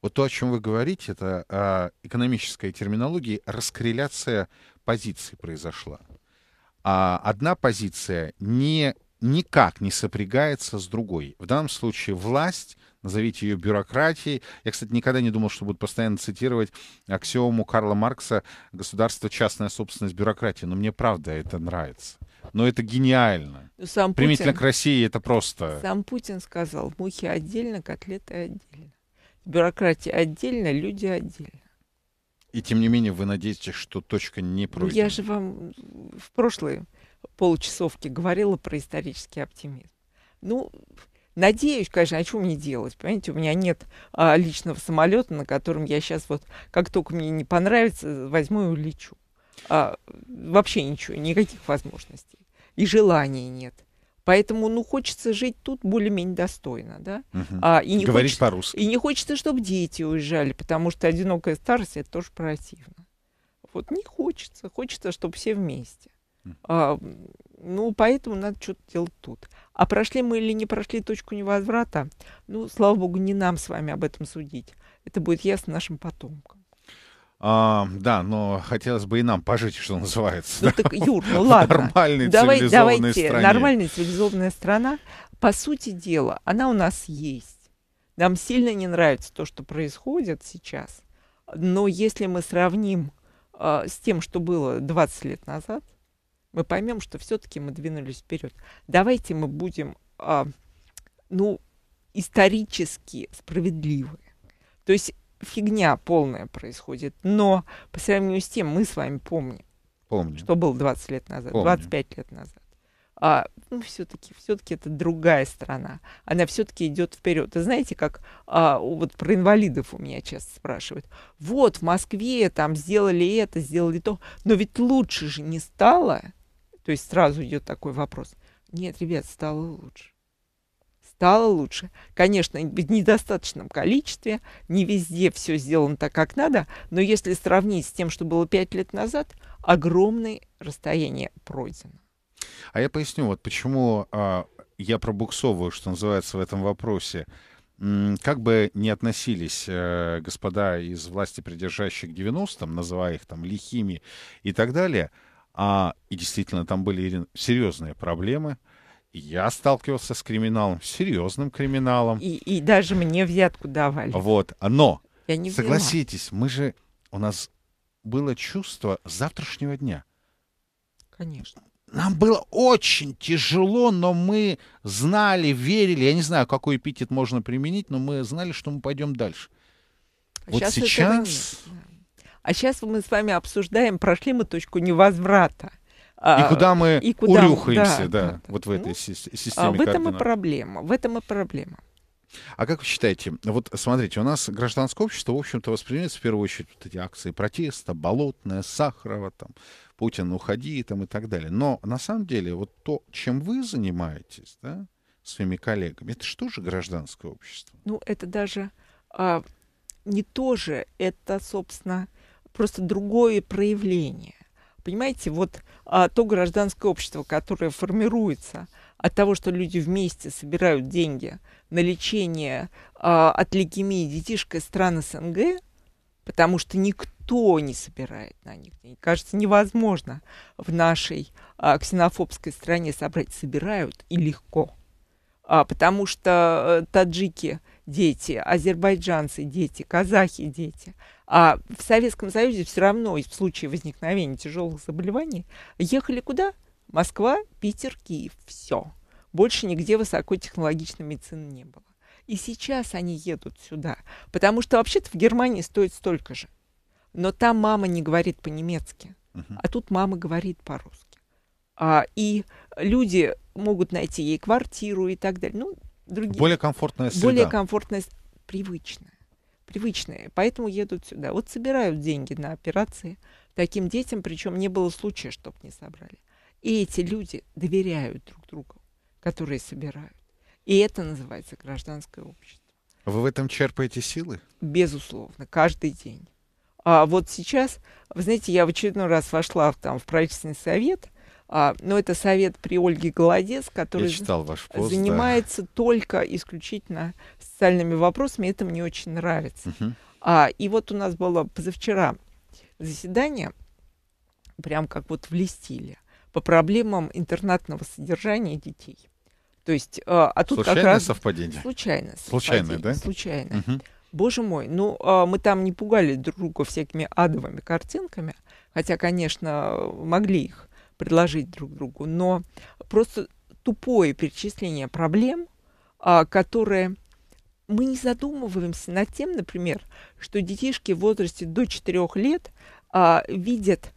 Вот то, о чем вы говорите, это э, экономическая терминология, раскорреляция позиций произошла. А одна позиция не, никак не сопрягается с другой. В данном случае власть назовите ее бюрократией. Я, кстати, никогда не думал, что буду постоянно цитировать аксиому Карла Маркса «Государство, частная собственность, бюрократия». Но мне правда это нравится. Но это гениально. Сам Примитивно Путин, к России это просто... Сам Путин сказал, мухи отдельно, котлеты отдельно. Бюрократия отдельно, люди отдельно. И тем не менее вы надеетесь, что точка не ну, пройдена? Я же вам в прошлой получасовке говорила про исторический оптимизм. Ну, Надеюсь, конечно, а что мне делать? Понимаете, у меня нет а, личного самолета, на котором я сейчас вот, как только мне не понравится, возьму и улечу. А, вообще ничего, никаких возможностей. И желания нет. Поэтому, ну, хочется жить тут более-менее достойно, да. Угу. А, и не Говорить хочется, по-русски. И не хочется, чтобы дети уезжали, потому что одинокая старость это тоже противно. Вот не хочется, хочется, чтобы все вместе. А, ну, поэтому надо что-то делать тут. А прошли мы или не прошли точку невозврата, ну, слава богу, не нам с вами об этом судить. Это будет ясно нашим потомкам. А, да, но хотелось бы и нам пожить, что называется. Ну так, Юр, ну ладно. Нормальной Давай, цивилизованной давайте, стране. Нормальная цивилизованная страна, по сути дела, она у нас есть. Нам сильно не нравится то, что происходит сейчас. Но если мы сравним э, с тем, что было 20 лет назад, мы поймем, что все-таки мы двинулись вперед. Давайте мы будем, а, ну, исторически справедливы. То есть фигня полная происходит, но по сравнению с тем мы с вами помним, помним. что было 20 лет назад, помним. 25 лет назад. А, ну, все-таки все-таки это другая страна. Она все-таки идет вперед. И знаете, как а, вот про инвалидов у меня часто спрашивают. Вот в Москве там сделали это, сделали то, но ведь лучше же не стало. То есть сразу идет такой вопрос. Нет, ребят, стало лучше. Стало лучше. Конечно, в недостаточном количестве, не везде все сделано так, как надо, но если сравнить с тем, что было пять лет назад, огромное расстояние пройдено. А я поясню, вот почему а, я пробуксовываю, что называется, в этом вопросе. Как бы ни относились э, господа из власти, придержащих к 90-м, называя их там лихими и так далее, а, и действительно, там были серьезные проблемы. Я сталкивался с криминалом, серьезным криминалом. И, и даже мне взятку давали. Вот, но, Я не согласитесь, мы же, у нас было чувство завтрашнего дня. Конечно. Нам было очень тяжело, но мы знали, верили. Я не знаю, какой эпитет можно применить, но мы знали, что мы пойдем дальше. А вот сейчас, сейчас а сейчас мы с вами обсуждаем, прошли мы точку невозврата. И а, куда мы и куда, урюхаемся, да, да, да, вот в этой ну, а системе. В этом и проблема, в этом и проблема. А как вы считаете, вот смотрите, у нас гражданское общество, в общем-то, воспринимается в первую очередь вот эти акции протеста, Болотная, Сахарова, там, Путин, уходи там, и так далее. Но на самом деле вот то, чем вы занимаетесь, да, своими коллегами, это что же гражданское общество? Ну, это даже а, не то же, это, собственно, просто другое проявление. Понимаете, вот а, то гражданское общество, которое формируется от того, что люди вместе собирают деньги на лечение а, от лейкемии детишка из стран СНГ, потому что никто не собирает на них денег. Кажется, невозможно в нашей а, ксенофобской стране собрать. Собирают и легко. А, потому что э, таджики дети, азербайджанцы дети, казахи дети. А в Советском Союзе все равно в случае возникновения тяжелых заболеваний ехали куда? Москва, Питер, Киев. Все. Больше нигде высокотехнологичной медицины не было. И сейчас они едут сюда, потому что вообще-то в Германии стоит столько же. Но там мама не говорит по-немецки, uh -huh. а тут мама говорит по-русски. А, и люди могут найти ей квартиру и так далее. Ну, другие... Более комфортная среда. Более комфортная, привычная. Привычные, поэтому едут сюда. Вот собирают деньги на операции таким детям, причем не было случая, чтоб не собрали. И эти люди доверяют друг другу, которые собирают. И это называется гражданское общество. Вы в этом черпаете силы? Безусловно, каждый день. А вот сейчас, вы знаете, я в очередной раз вошла в, там, в правительственный совет – а, но ну, это совет при Ольге Голодец, который пост, занимается да. только исключительно социальными вопросами. И это мне очень нравится. Угу. А, и вот у нас было позавчера заседание, прям как вот в листиле, по проблемам интернатного содержания детей. То есть, а, а тут случайное как раз... совпадение? Случайное совпадение. Случайное, да? Случайное. Угу. Боже мой, ну а, мы там не пугали друг друга всякими адовыми картинками, хотя, конечно, могли их предложить друг другу, но просто тупое перечисление проблем, а, которые мы не задумываемся над тем, например, что детишки в возрасте до 4 лет а, видят,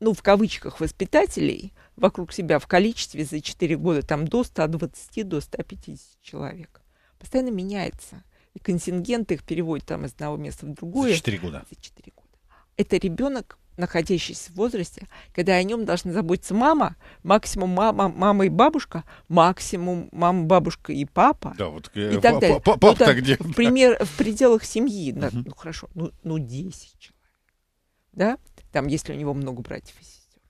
ну, в кавычках, воспитателей вокруг себя в количестве за 4 года там до 120, до 150 человек. Постоянно меняется. И контингент их переводит там из одного места в другое. За 4 года. За 4 года. Это ребенок находящийся в возрасте, когда о нем должна заботиться мама, максимум мама, мама и бабушка, максимум мама, бабушка и папа. Да, вот э, и так далее. Папа, папа ну, там, где? В, пример, в пределах семьи, uh ну хорошо, ну, ну 10 человек. Да? Там, если у него много братьев и сестер.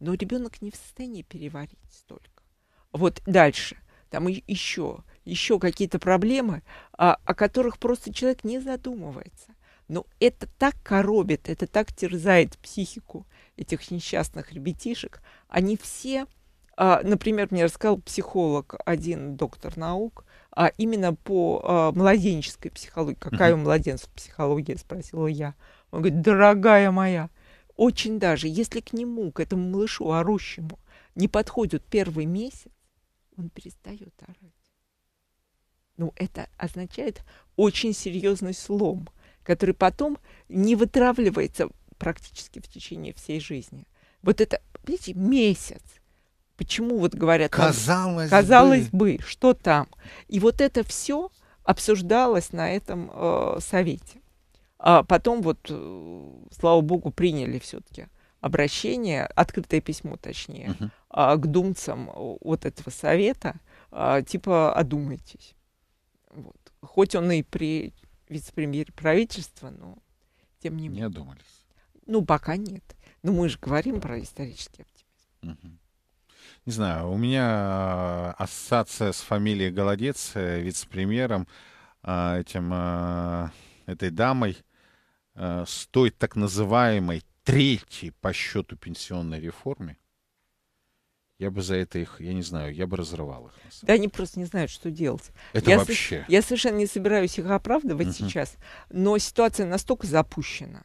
Но ребенок не в состоянии переварить столько. Вот дальше. Там еще, еще какие-то проблемы, о, а, о которых просто человек не задумывается. Но ну, это так коробит, это так терзает психику этих несчастных ребятишек. Они все, а, например, мне рассказал психолог, один доктор наук, а именно по а, младенческой психологии. Какая uh-huh. у младенцев психология, спросила я. Он говорит, дорогая моя, очень даже, если к нему, к этому малышу орущему, не подходит первый месяц, он перестает орать. Ну, это означает очень серьезный слом – который потом не вытравливается практически в течение всей жизни. Вот это, видите, месяц. Почему вот говорят... Казалось, там, казалось бы. бы, что там. И вот это все обсуждалось на этом э, совете. А потом вот, э, слава богу, приняли все-таки обращение, открытое письмо, точнее, угу. э, к думцам э, от этого совета, э, типа, одумайтесь. Вот. Хоть он и при вице-премьере правительства, но тем не менее. Не одумались. Ну, пока нет. Но ну, мы же говорим про исторический оптимизм. Угу. Не знаю, у меня а, ассоциация с фамилией Голодец, э, вице-премьером, а, этим, а, этой дамой, э, с той так называемой третьей по счету пенсионной реформе, я бы за это их, я не знаю, я бы разрывал их. Да они просто не знают, что делать. Это я вообще. С, я совершенно не собираюсь их оправдывать uh-huh. сейчас, но ситуация настолько запущена,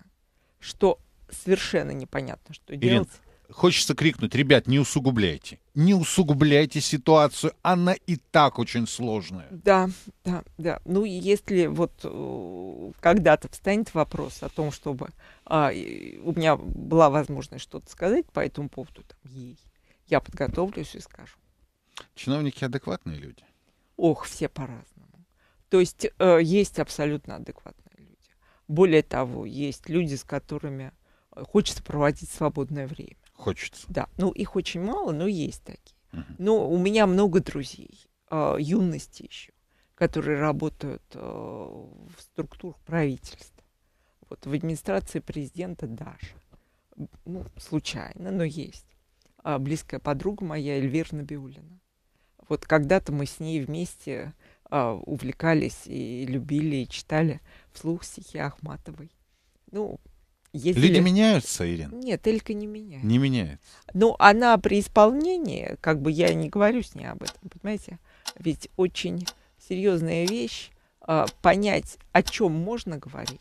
что совершенно непонятно, что Ирина, делать. Хочется крикнуть, ребят, не усугубляйте. Не усугубляйте ситуацию, она и так очень сложная. Да, да, да. Ну, если вот э, когда-то встанет вопрос о том, чтобы а, у меня была возможность что-то сказать по этому поводу, там, ей, я подготовлюсь и скажу. Чиновники адекватные люди? Ох, все по-разному. То есть э, есть абсолютно адекватные люди. Более того, есть люди, с которыми э, хочется проводить свободное время. Хочется. Да, ну их очень мало, но есть такие. Угу. Но у меня много друзей, э, юности еще, которые работают э, в структурах правительства. Вот в администрации президента даже. Ну, случайно, но есть. А, близкая подруга моя Эльвира Набиулина. Вот когда-то мы с ней вместе а, увлекались и любили, и читали вслух стихи Ахматовой. Ну, ездили... Люди меняются, Ирина? Нет, Элька не меняется. Не меняется. Ну, она при исполнении, как бы я не говорю с ней об этом, понимаете? Ведь очень серьезная вещь а, понять, о чем можно говорить.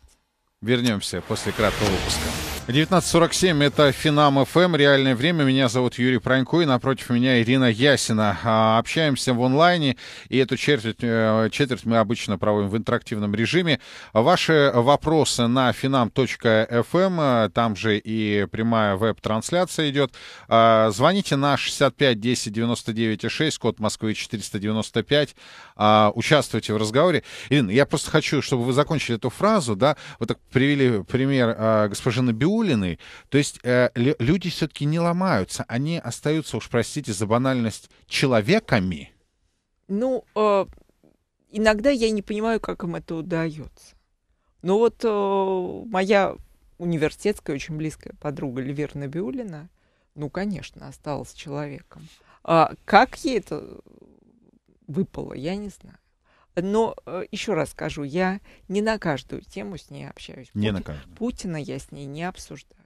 Вернемся после краткого выпуска. 19.47, это Финам ФМ, эм, реальное время. Меня зовут Юрий Пронько, и напротив меня Ирина Ясина. А, общаемся в онлайне, и эту четверть, э, четверть мы обычно проводим в интерактивном режиме. Ваши вопросы на finam.fm, эм, э, там же и прямая веб-трансляция идет. А, звоните на 65 10 99 6, код Москвы 495. А, участвуйте в разговоре. Ирина, я просто хочу, чтобы вы закончили эту фразу, да, вот так привели пример э, госпожи Биу. Никулины. То есть э, люди все-таки не ломаются, они остаются, уж простите за банальность, человеками. Ну, э, иногда я не понимаю, как им это удается. Но ну вот э, моя университетская очень близкая подруга Ливерна Биулина, ну, конечно, осталась человеком. А как ей это выпало, я не знаю. Но э, еще раз скажу, я не на каждую тему с ней общаюсь. Не Путин, на каждую. Путина я с ней не обсуждаю.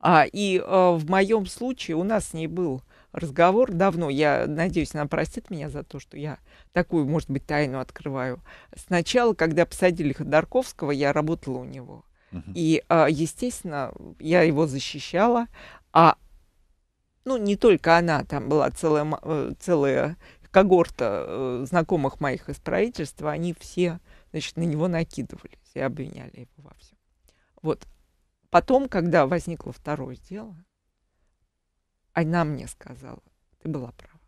А, и а, в моем случае у нас с ней был разговор давно. Я надеюсь, она простит меня за то, что я такую, может быть, тайну открываю. Сначала, когда посадили Ходорковского, я работала у него. Угу. И, а, естественно, я его защищала. А ну, не только она, там была целая, целая когорта э, знакомых моих из правительства, они все, значит, на него накидывались и обвиняли его во всем. Вот. Потом, когда возникло второе дело, она мне сказала, ты была права.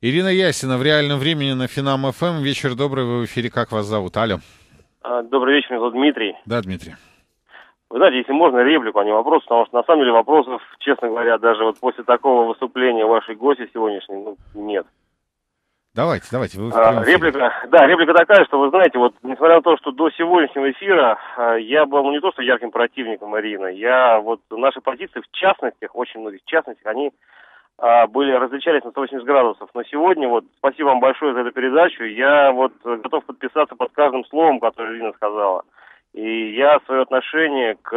Ирина Ясина в реальном времени на Финам ФМ. Эм. Вечер добрый, вы в эфире. Как вас зовут? Алло. А, добрый вечер, меня зовут Дмитрий. Да, Дмитрий. Вы знаете, если можно, реплику, а не вопрос, потому что на самом деле вопросов, честно говоря, даже вот после такого выступления вашей гости сегодняшней, ну, нет. Давайте, давайте. Вы а, реплика, да, реплика такая, что вы знаете, вот несмотря на то, что до сегодняшнего эфира а, я был не то что ярким противником Марины, я вот наши позиции в частности, очень многих частности, они а, были различались на 180 градусов. Но сегодня вот спасибо вам большое за эту передачу. Я вот готов подписаться под каждым словом, которое Лина сказала. И я свое отношение к э,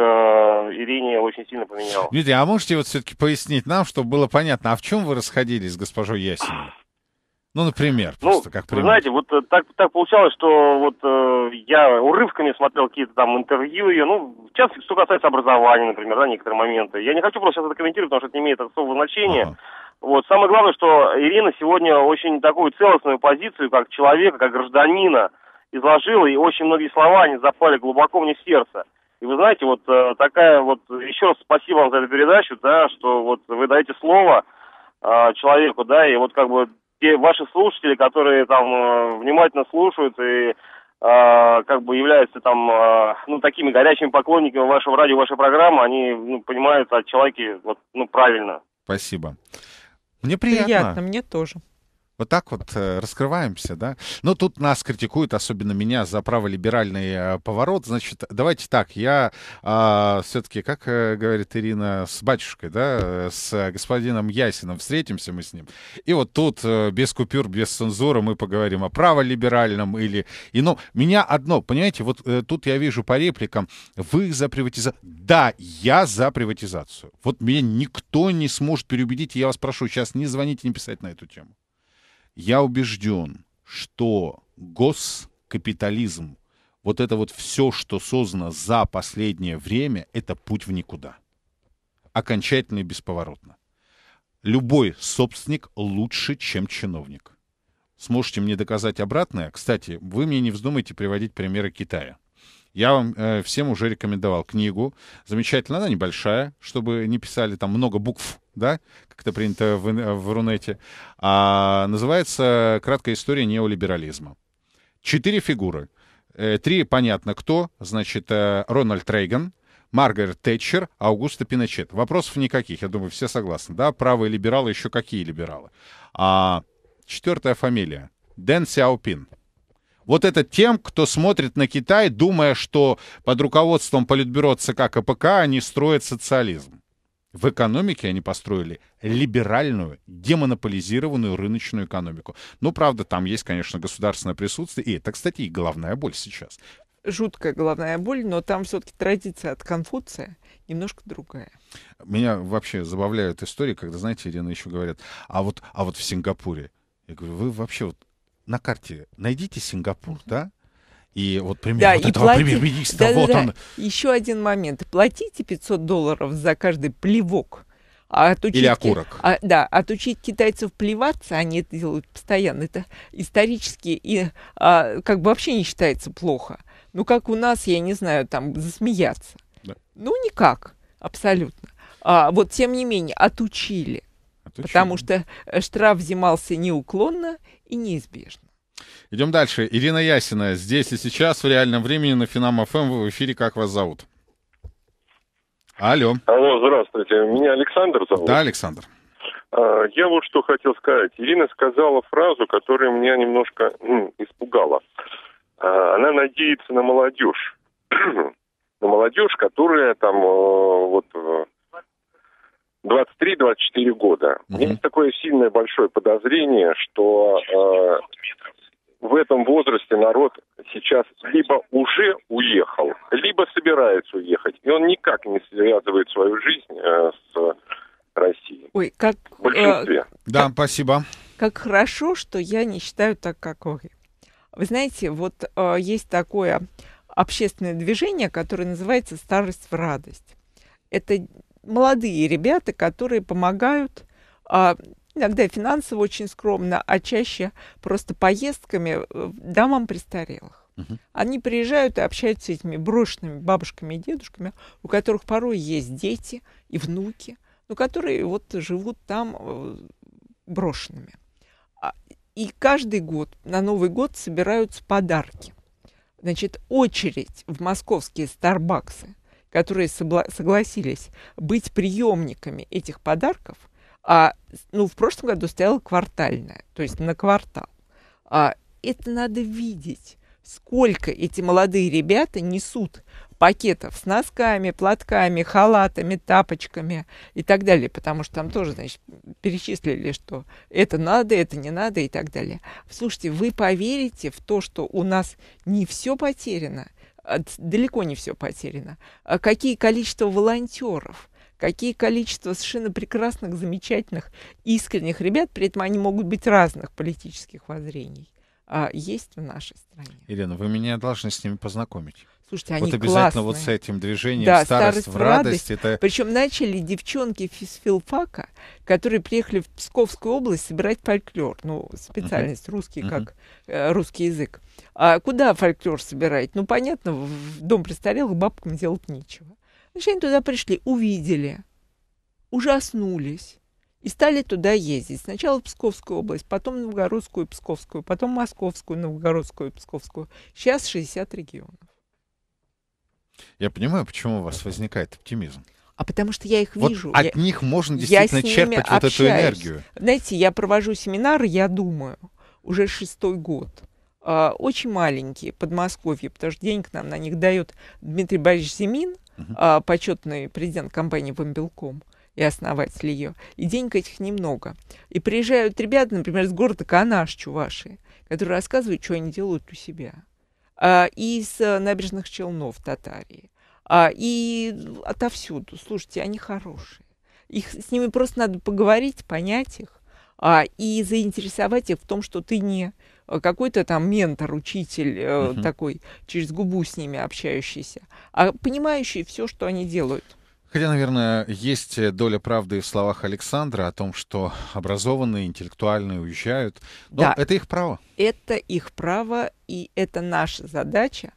Ирине очень сильно поменял. Дмитрий, а можете вот все-таки пояснить нам, чтобы было понятно, а в чем вы расходились с госпожой Ясиной? Ну, например, ну, просто ну, как пример. Знаете, вот э, так, так получалось, что вот э, я урывками смотрел какие-то там интервью ее, ну, в что касается образования, например, да, некоторые моменты. Я не хочу просто сейчас это комментировать, потому что это не имеет особого значения. Ага. Вот, самое главное, что Ирина сегодня очень такую целостную позицию, как человека, как гражданина, изложил и очень многие слова, они запали глубоко мне в сердце. И вы знаете, вот э, такая вот, еще раз спасибо вам за эту передачу, да, что вот вы даете слово э, человеку, да, и вот как бы те ваши слушатели, которые там э, внимательно слушают и э, как бы являются там, э, ну, такими горячими поклонниками вашего радио, вашей программы, они ну, понимают о а человеке, вот, ну, правильно. Спасибо. Мне приятно. Приятно, мне тоже. Вот так вот э, раскрываемся, да? Но тут нас критикуют, особенно меня, за праволиберальный э, поворот. Значит, давайте так, я а, э, все-таки, как говорит Ирина, с батюшкой, да, с господином Ясином встретимся мы с ним. И вот тут э, без купюр, без цензуры мы поговорим о праволиберальном или... И, ну, меня одно, понимаете, вот э, тут я вижу по репликам, вы за приватизацию. Да, я за приватизацию. Вот меня никто не сможет переубедить, и я вас прошу сейчас не звоните, не писать на эту тему. Я убежден, что госкапитализм, вот это вот все, что создано за последнее время, это путь в никуда. Окончательно и бесповоротно. Любой собственник лучше, чем чиновник. Сможете мне доказать обратное? Кстати, вы мне не вздумайте приводить примеры Китая. Я вам э, всем уже рекомендовал книгу. Замечательно, она небольшая, чтобы не писали там много букв да, как это принято в, в Рунете, а, называется «Краткая история неолиберализма». Четыре фигуры. Э, три понятно кто, значит, э, Рональд Рейган, Маргарет Тэтчер, Аугусто Пиночет. Вопросов никаких, я думаю, все согласны, да? Правые либералы, еще какие либералы? А четвертая фамилия — Дэн Сяопин. Вот это тем, кто смотрит на Китай, думая, что под руководством Политбюро ЦК КПК они строят социализм. В экономике они построили либеральную, демонополизированную рыночную экономику. Ну, правда, там есть, конечно, государственное присутствие, и это, кстати, и головная боль сейчас. Жуткая головная боль, но там все-таки традиция от Конфуция немножко другая. Меня вообще забавляют истории, когда, знаете, Ирина еще говорят, а вот, а вот в Сингапуре. Я говорю, вы вообще вот на карте найдите Сингапур, да? И вот пример да, вот и этого плати... премьер-министра, да, вот да, он. Еще один момент. Платите 500 долларов за каждый плевок. А отучить, Или окурок. А, да, отучить китайцев плеваться, они это делают постоянно, это исторически и а, как бы вообще не считается плохо. Ну, как у нас, я не знаю, там, засмеяться. Да. Ну, никак, абсолютно. А, вот, тем не менее, отучили. отучили. Потому что э, штраф взимался неуклонно и неизбежно. Идем дальше. Ирина Ясина, здесь и сейчас, в реальном времени, на Финам ФМ, эм в эфире «Как вас зовут?» Алло. Алло, здравствуйте. Меня Александр зовут. Да, Александр. А, я вот что хотел сказать. Ирина сказала фразу, которая меня немножко ну, испугала. А, она надеется на молодежь. <clears throat> на молодежь, которая там э, вот 23-24 э, года. Угу. У меня есть такое сильное большое подозрение, что э, в этом возрасте народ сейчас либо уже уехал, либо собирается уехать. И он никак не связывает свою жизнь э, с Россией. Ой, как... В большинстве. Э, да, как, спасибо. Как хорошо, что я не считаю так, как вы. Вы знаете, вот э, есть такое общественное движение, которое называется «Старость в радость». Это молодые ребята, которые помогают а, иногда финансово очень скромно, а чаще просто поездками э, домам престарелых. Угу. Они приезжают и общаются с этими брошенными бабушками и дедушками, у которых порой есть дети и внуки, но которые вот живут там э, брошенными. А, и каждый год на Новый год собираются подарки. Значит, очередь в московские Старбаксы, которые согла согласились быть приемниками этих подарков – а, ну, в прошлом году стояла квартальная, то есть на квартал. А, это надо видеть, сколько эти молодые ребята несут пакетов с носками, платками, халатами, тапочками и так далее, потому что там тоже, значит, перечислили, что это надо, это не надо и так далее. Слушайте, вы поверите в то, что у нас не все потеряно, а, далеко не все потеряно. А Какие количество волонтеров – какие количество совершенно прекрасных, замечательных, искренних ребят, при этом они могут быть разных политических воззрений, а, есть в нашей стране. Ирина, вы меня должны с ними познакомить. Слушайте, они вот обязательно классные. вот с этим движением да, старость, старость в радость. радость. Это... Причем начали девчонки из филфака, которые приехали в Псковскую область собирать фольклор, ну специальность uh-huh. русский uh-huh. как э, русский язык. А куда фольклор собирать? Ну понятно, в дом престарелых бабкам делать нечего. Значит, они туда пришли, увидели, ужаснулись и стали туда ездить. Сначала в Псковскую область, потом Новгородскую и Псковскую, потом Московскую, Новгородскую и Псковскую. Сейчас 60 регионов. Я понимаю, почему у вас возникает оптимизм. А потому что я их вот вижу. От я, них можно действительно я черпать вот общаюсь. эту энергию. Знаете, я провожу семинары, я думаю, уже шестой год. А, очень маленькие, Подмосковье, потому что денег нам на них дает Дмитрий Борисович Зимин, uh почетный президент компании «Бомбелком» и основатель ее. И денег этих немного. И приезжают ребята, например, из города Канаш, Чуваши, которые рассказывают, что они делают у себя. А, и из э, набережных Челнов, Татарии. А, и отовсюду. Слушайте, они хорошие. Их, с ними просто надо поговорить, понять их. А, и заинтересовать их в том, что ты не Э, какой-то там ментор, учитель э, угу. такой, через губу с ними общающийся, а понимающий все, что они делают. Хотя, наверное, есть э, доля правды в словах Александра о том, что образованные, интеллектуальные уезжают. Но да. это их право. Это их право, и это наша задача.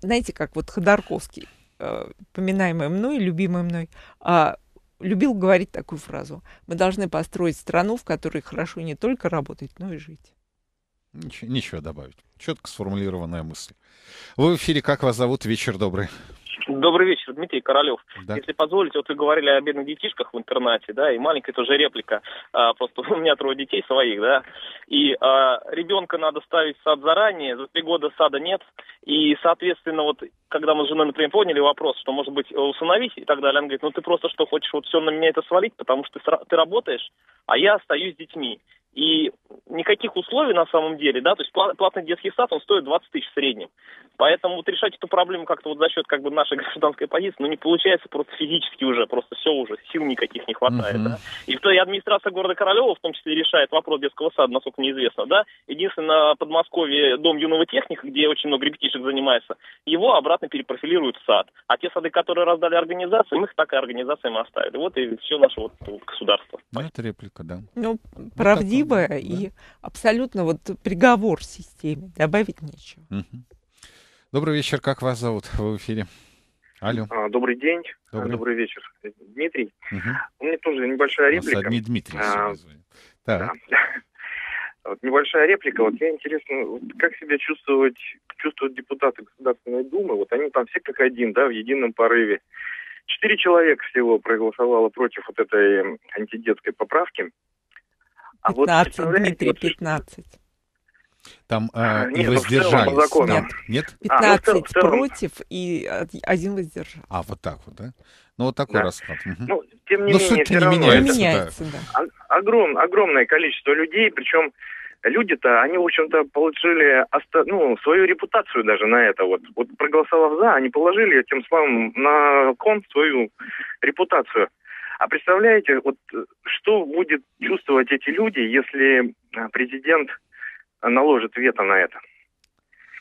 Знаете, как вот Ходорковский, э, поминаемый мной, любимый мной, а, любил говорить такую фразу. Мы должны построить страну, в которой хорошо не только работать, но и жить. Нич- ничего добавить. Четко сформулированная мысль. Вы в эфире, как вас зовут? Вечер добрый. Добрый вечер, Дмитрий Королев. Да. Если позволите, вот вы говорили о бедных детишках в интернате, да, и маленькая тоже реплика. А, просто <laughs> у меня трое детей своих, да. И а, ребенка надо ставить в сад заранее, за три года сада нет. И, соответственно, вот когда мы с женой, например, поняли вопрос, что, может быть, усыновить и так далее, она говорит, ну ты просто что, хочешь вот все на меня это свалить, потому что ты, ты работаешь, а я остаюсь с детьми. И никаких условий на самом деле, да, то есть платный детский сад, он стоит 20 тысяч в среднем. Поэтому вот решать эту проблему как-то вот за счет как бы нашей <laughs> гражданской позиции, ну не получается просто физически уже, просто все уже, сил никаких не хватает, uh-huh. да. И в той администрация города Королева в том числе решает вопрос детского сада, насколько мне известно, да. Единственное, на Подмосковье дом юного техника, где очень много ребятишек занимается, его обратно перепрофилируют в сад. А те сады, которые раздали организациям, их так и организациями оставили. Вот и все наше вот государство. Ну, это реплика, да. Ну, правдиво ну, красивое да. и абсолютно вот приговор системе, добавить нечего. Угу. Добрый вечер, как вас зовут? Вы в эфире. Алло. А, добрый день, добрый, добрый вечер, Дмитрий. Угу. У меня тоже небольшая реплика. Одни Дмитрий. А, <laughs> Вот небольшая реплика. Вот мне интересно, вот как себя чувствовать, чувствуют депутаты Государственной Думы? Вот они там все как один, да, в едином порыве. Четыре человека всего проголосовало против вот этой антидетской поправки. А вот, Дмитрий, 15. Там э, а, и ну, воздержались. По Нет, нет? 15 а, ну, а, ну, в целом, против и один воздержался. А, вот так вот, да? Ну, вот такой да. расклад. Угу. Ну, тем не Но менее, суть не меняется. меняется да. Да. Огром, огромное количество людей, причем люди-то, они, в общем-то, получили оста... ну, свою репутацию даже на это. Вот. вот проголосовав «за», они положили тем самым на кон свою репутацию. А представляете, вот э, что будет чувствовать эти люди, если э, президент наложит вето на это?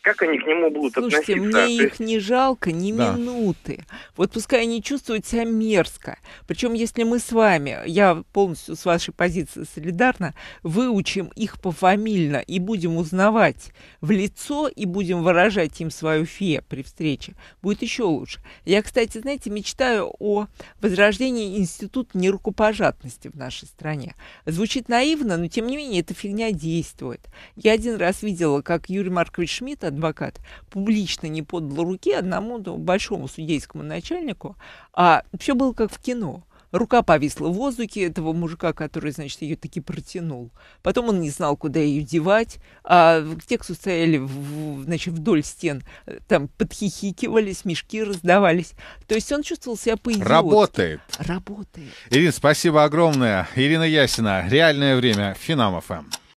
как они к нему будут Слушайте, относиться? Слушайте, мне их не жалко ни да. минуты. Вот пускай они чувствуют себя мерзко. Причем, если мы с вами, я полностью с вашей позиции солидарна, выучим их пофамильно и будем узнавать в лицо и будем выражать им свою фе при встрече, будет еще лучше. Я, кстати, знаете, мечтаю о возрождении института нерукопожатности в нашей стране. Звучит наивно, но тем не менее эта фигня действует. Я один раз видела, как Юрий Маркович Шмидт, адвокат публично не подал руки одному большому судейскому начальнику, а все было как в кино. Рука повисла в воздухе этого мужика, который, значит, ее таки протянул. Потом он не знал, куда ее девать. А те тексту стояли, в, значит, вдоль стен, э, там подхихикивались, мешки раздавались. То есть он чувствовал себя по -идиотски. Работает. Работает. Ирина, спасибо огромное. Ирина Ясина. Реальное время. Финам ФМ.